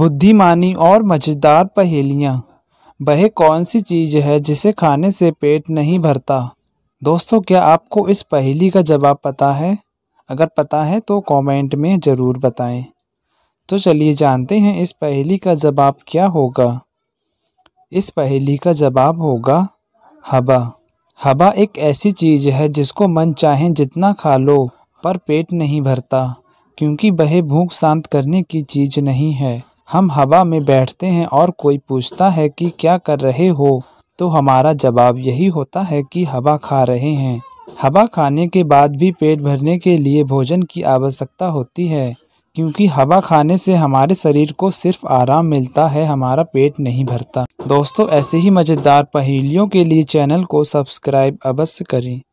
बुद्धिमानी और मज़ेदार पहेलियाँ वह कौन सी चीज़ है जिसे खाने से पेट नहीं भरता दोस्तों क्या आपको इस पहेली का जवाब पता है अगर पता है तो कमेंट में ज़रूर बताएं तो चलिए जानते हैं इस पहेली का जवाब क्या होगा इस पहेली का जवाब होगा हवा हवा एक ऐसी चीज़ है जिसको मन चाहे जितना खा लो पर पेट नहीं भरता क्योंकि वह भूख शांत करने की चीज़ नहीं है हम हवा में बैठते हैं और कोई पूछता है कि क्या कर रहे हो तो हमारा जवाब यही होता है कि हवा खा रहे हैं हवा खाने के बाद भी पेट भरने के लिए भोजन की आवश्यकता होती है क्योंकि हवा खाने से हमारे शरीर को सिर्फ आराम मिलता है हमारा पेट नहीं भरता दोस्तों ऐसे ही मज़ेदार पहेलियों के लिए चैनल को सब्सक्राइब अवश्य करें